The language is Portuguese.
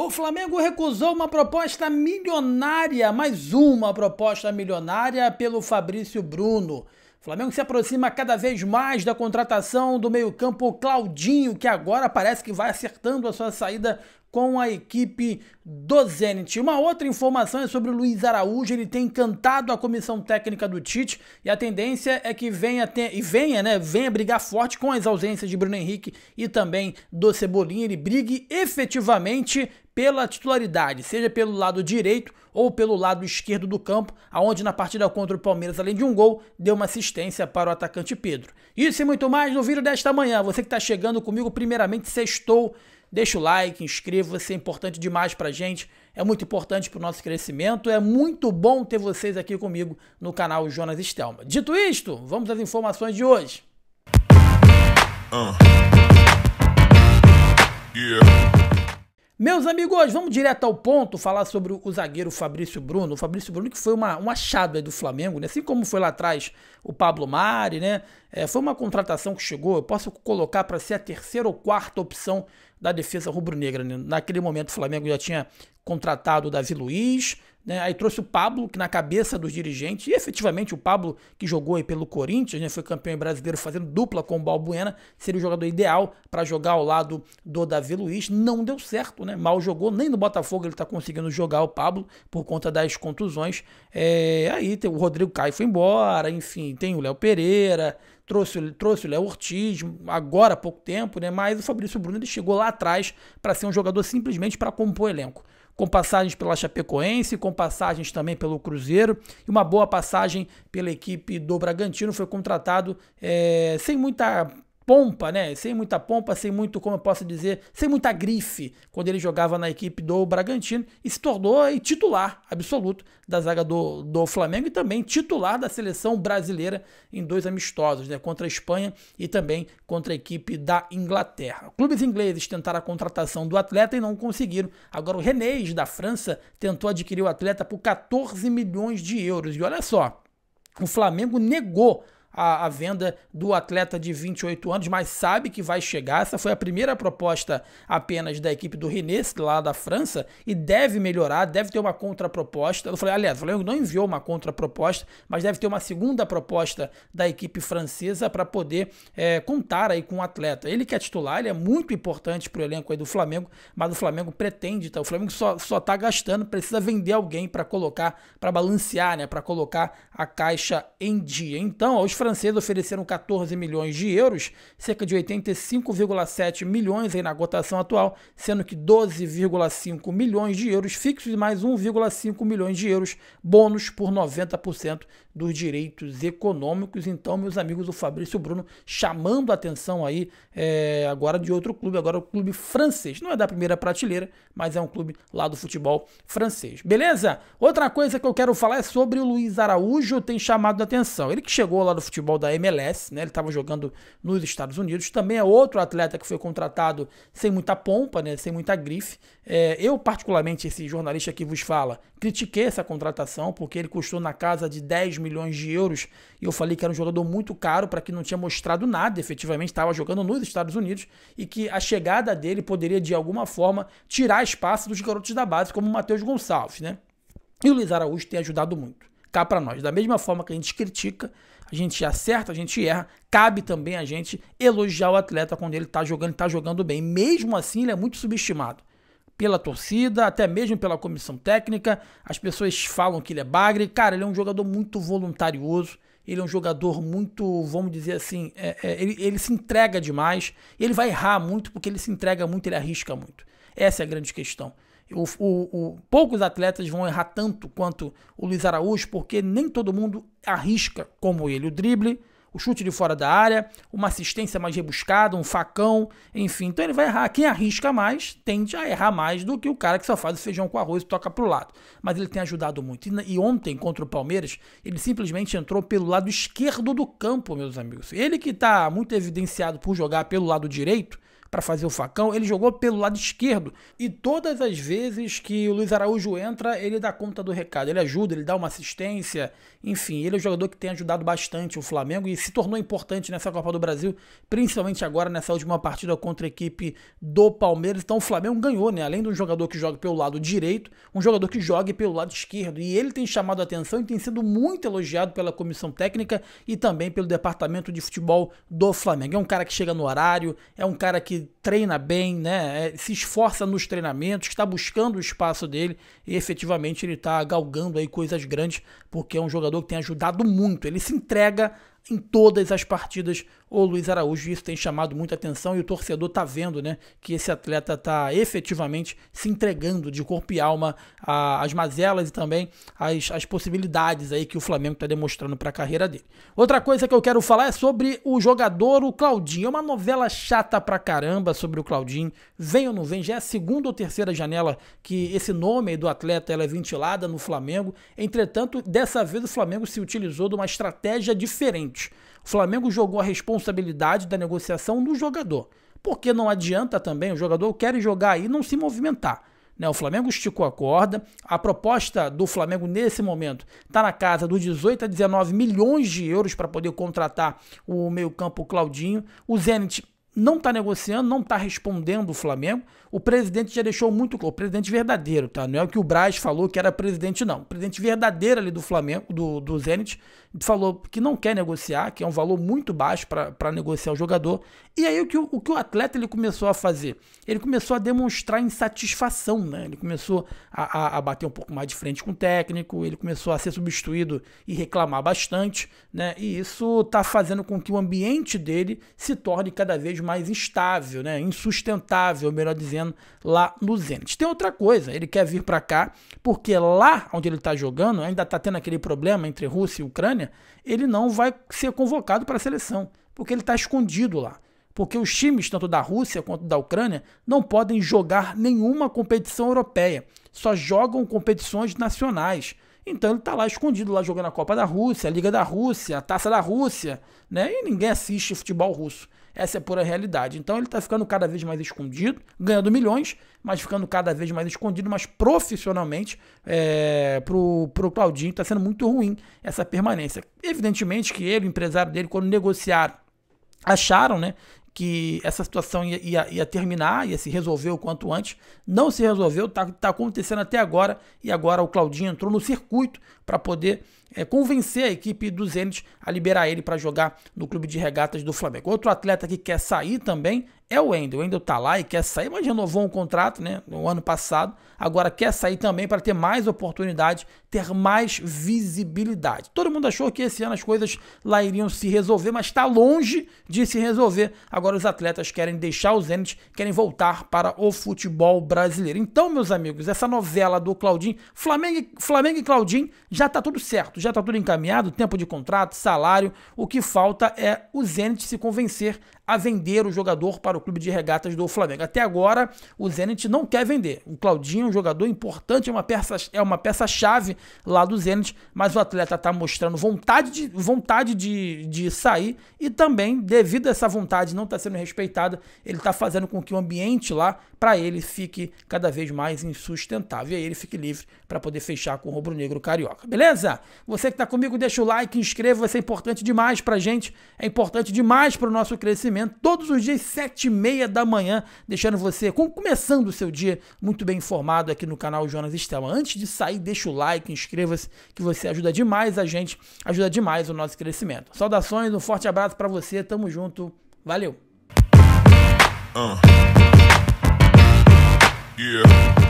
O Flamengo recusou uma proposta milionária, mais uma proposta milionária pelo Fabrício Bruno. O Flamengo se aproxima cada vez mais da contratação do meio-campo Claudinho, que agora parece que vai acertando a sua saída com a equipe do Zenit. Uma outra informação é sobre o Luiz Araújo, ele tem encantado a comissão técnica do Tite e a tendência é que venha ter, e venha, né, venha brigar forte com as ausências de Bruno Henrique e também do Cebolinha, ele brigue efetivamente pela titularidade, seja pelo lado direito ou pelo lado esquerdo do campo, aonde na partida contra o Palmeiras, além de um gol, deu uma assistência para o atacante Pedro. Isso e muito mais no vídeo desta manhã. Você que está chegando comigo, primeiramente, sextou deixa o like, inscreva-se, é importante demais a gente, é muito importante para o nosso crescimento, é muito bom ter vocês aqui comigo no canal Jonas Estelma. Dito isto, vamos às informações de hoje. Uh. Yeah. Meus amigos, vamos direto ao ponto falar sobre o zagueiro Fabrício Bruno. O Fabrício Bruno que foi uma, um achado do Flamengo, né? Assim como foi lá atrás o Pablo Mari, né? É, foi uma contratação que chegou, eu posso colocar para ser a terceira ou quarta opção da defesa rubro-negra. Né? Naquele momento o Flamengo já tinha contratado o Davi Luiz, né? aí trouxe o Pablo, que na cabeça dos dirigentes, e efetivamente o Pablo, que jogou pelo Corinthians, né? foi campeão brasileiro fazendo dupla com o Balbuena, seria o jogador ideal para jogar ao lado do Davi Luiz. Não deu certo, né? mal jogou, nem no Botafogo ele está conseguindo jogar o Pablo por conta das contusões. É... aí tem o Rodrigo Caio foi embora, enfim, tem o Léo Pereira, trouxe, trouxe o Léo Ortiz agora há pouco tempo, né? Mas o Fabrício Bruno ele chegou lá atrás para ser um jogador simplesmente para compor o elenco. Com passagens pela Chapecoense, com passagens também pelo Cruzeiro e uma boa passagem pela equipe do Bragantino. Foi contratado é, sem muita pompa, né? Sem muita pompa, sem muito, como eu posso dizer, sem muita grife, quando ele jogava na equipe do Bragantino e se tornou titular absoluto da zaga do, do Flamengo e também titular da seleção brasileira em dois amistosos, né? Contra a Espanha e também contra a equipe da Inglaterra. Clubes ingleses tentaram a contratação do atleta e não conseguiram. Agora o Renês da França tentou adquirir o atleta por 14 milhões de euros. E olha só, o Flamengo negou a, a, venda do atleta de 28 anos, mas sabe que vai chegar. Essa foi a primeira proposta apenas da equipe do Rennes, lá da França, e deve melhorar, deve ter uma contraproposta. Eu falei, aliás, o Flamengo não enviou uma contraproposta, mas deve ter uma segunda proposta da equipe francesa para poder é, contar aí com o atleta. Ele que é titular, ele é muito importante para o elenco aí do Flamengo, mas o Flamengo pretende, tá? O Flamengo só, só tá gastando, precisa vender alguém para colocar, para balancear, né? Para colocar a caixa em dia. Então, os franceses franceses ofereceram 14 milhões de euros, cerca de 85,7 milhões aí na cotação atual, sendo que 12,5 milhões de euros fixos e mais 1,5 milhões de euros bônus por 90% dos direitos econômicos. Então, meus amigos, o Fabrício Bruno chamando a atenção aí é, agora de outro clube, agora o clube francês. Não é da primeira prateleira, mas é um clube lá do futebol francês. Beleza? Outra coisa que eu quero falar é sobre o Luiz Araújo, tem chamado a atenção. Ele que chegou lá do futebol da MLS, né? Ele estava jogando nos Estados Unidos, também é outro atleta que foi contratado sem muita pompa, né? Sem muita grife. É, eu, particularmente, esse jornalista que vos fala, critiquei essa contratação, porque ele custou na casa de 10 milhões milhões de euros, e eu falei que era um jogador muito caro para que não tinha mostrado nada, efetivamente estava jogando nos Estados Unidos, e que a chegada dele poderia de alguma forma tirar espaço dos garotos da base, como o Matheus Gonçalves, né? E o Luiz Araújo tem ajudado muito. Cá para nós, da mesma forma que a gente critica, a gente acerta, a gente erra, cabe também a gente elogiar o atleta quando ele está jogando, está jogando bem. Mesmo assim, ele é muito subestimado pela torcida, até mesmo pela comissão técnica. As pessoas falam que ele é bagre. Cara, ele é um jogador muito voluntarioso. Ele é um jogador muito, vamos dizer assim, é, é, ele, ele se entrega demais. Ele vai errar muito porque ele se entrega muito, ele arrisca muito. Essa é a grande questão. O, o, o, poucos atletas vão errar tanto quanto o Luiz Araújo, porque nem todo mundo arrisca como ele. O drible o chute de fora da área, uma assistência mais rebuscada, um facão, enfim. Então ele vai errar. Quem arrisca mais tende a errar mais do que o cara que só faz o feijão com arroz e toca para o lado. Mas ele tem ajudado muito. E ontem, contra o Palmeiras, ele simplesmente entrou pelo lado esquerdo do campo, meus amigos. Ele que está muito evidenciado por jogar pelo lado direito, para fazer o facão, ele jogou pelo lado esquerdo. E todas as vezes que o Luiz Araújo entra, ele dá conta do recado, ele ajuda, ele dá uma assistência. Enfim, ele é um jogador que tem ajudado bastante o Flamengo e se tornou importante nessa Copa do Brasil, principalmente agora nessa última partida contra a equipe do Palmeiras. Então o Flamengo ganhou, né? Além de um jogador que joga pelo lado direito, um jogador que joga pelo lado esquerdo. E ele tem chamado a atenção e tem sido muito elogiado pela comissão técnica e também pelo departamento de futebol do Flamengo. É um cara que chega no horário, é um cara que treina bem, né, é, se esforça nos treinamentos, está buscando o espaço dele e efetivamente ele está galgando aí coisas grandes, porque é um jogador que tem ajudado muito. Ele se entrega em todas as partidas o Luiz Araújo. Isso tem chamado muita atenção e o torcedor está vendo né, que esse atleta está efetivamente se entregando de corpo e alma às mazelas e também às, às possibilidades aí que o Flamengo está demonstrando para a carreira dele. Outra coisa que eu quero falar é sobre o jogador, o Claudinho. É uma novela chata pra caramba sobre o Claudinho. Vem ou não vem, já é a segunda ou terceira janela que esse nome do atleta ela é ventilada no Flamengo. Entretanto, dessa vez o Flamengo se utilizou de uma estratégia diferente. Flamengo jogou a responsabilidade da negociação no jogador. Porque não adianta também, o jogador quer jogar e não se movimentar. Né? O Flamengo esticou a corda. A proposta do Flamengo nesse momento está na casa dos 18 a 19 milhões de euros para poder contratar o meio-campo Claudinho. O Zenit não está negociando, não está respondendo o Flamengo. O presidente já deixou muito claro, o presidente verdadeiro, tá? Não é o que o Braz falou que era presidente, não. O presidente verdadeiro ali do Flamengo, do, do Zenit, falou que não quer negociar, que é um valor muito baixo para negociar o jogador. E aí o que o, o que o atleta ele começou a fazer? Ele começou a demonstrar insatisfação, né? Ele começou a, a, a bater um pouco mais de frente com o técnico, ele começou a ser substituído e reclamar bastante, né? E isso está fazendo com que o ambiente dele se torne cada vez mais mais instável, né? insustentável, melhor dizendo, lá no Zenit. Tem outra coisa, ele quer vir para cá porque lá onde ele está jogando, ainda está tendo aquele problema entre Rússia e Ucrânia, ele não vai ser convocado para a seleção, porque ele está escondido lá porque os times, tanto da Rússia quanto da Ucrânia, não podem jogar nenhuma competição europeia, só jogam competições nacionais. Então ele está lá escondido, lá jogando a Copa da Rússia, a Liga da Rússia, a Taça da Rússia, né? E ninguém assiste futebol russo. Essa é a pura realidade. Então ele está ficando cada vez mais escondido, ganhando milhões, mas ficando cada vez mais escondido, mas profissionalmente é, pro, pro Claudinho está sendo muito ruim essa permanência. Evidentemente que ele, o empresário dele, quando negociaram, acharam, né? que essa situação ia, ia, ia, terminar, ia se resolver o quanto antes. Não se resolveu, está tá acontecendo até agora. E agora o Claudinho entrou no circuito para poder é, convencer a equipe do Zenit a liberar ele para jogar no clube de regatas do Flamengo. Outro atleta que quer sair também é o Wendel. O Wendel está lá e quer sair, mas renovou um contrato né, no ano passado. Agora quer sair também para ter mais oportunidade, ter mais visibilidade. Todo mundo achou que esse ano as coisas lá iriam se resolver, mas está longe de se resolver. Agora os atletas querem deixar o Zenit, querem voltar para o futebol brasileiro. Então, meus amigos, essa novela do Claudinho, Flamengo, Flamengo e Claudinho já está tudo certo, já está tudo encaminhado, tempo de contrato, salário. O que falta é o Zenit se convencer a vender o jogador para o clube de regatas do Flamengo. Até agora, o Zenit não quer vender. O Claudinho é um jogador importante, é uma peça, é uma peça chave lá do Zenit, mas o atleta está mostrando vontade, de, vontade de, de sair e também, devido a essa vontade não estar tá sendo respeitada, ele está fazendo com que o ambiente lá para ele fique cada vez mais insustentável. E aí ele fique livre para poder fechar com o rubro-negro carioca. Beleza? Você que está comigo, deixa o like, inscreva, isso é importante demais para gente, é importante demais para o nosso crescimento todos os dias, 7 e meia da manhã, deixando você começando o seu dia muito bem informado aqui no canal Jonas Estela. Antes de sair, deixa o like, inscreva-se, que você ajuda demais a gente, ajuda demais o nosso crescimento. Saudações, um forte abraço para você, tamo junto, valeu! Uh. Yeah.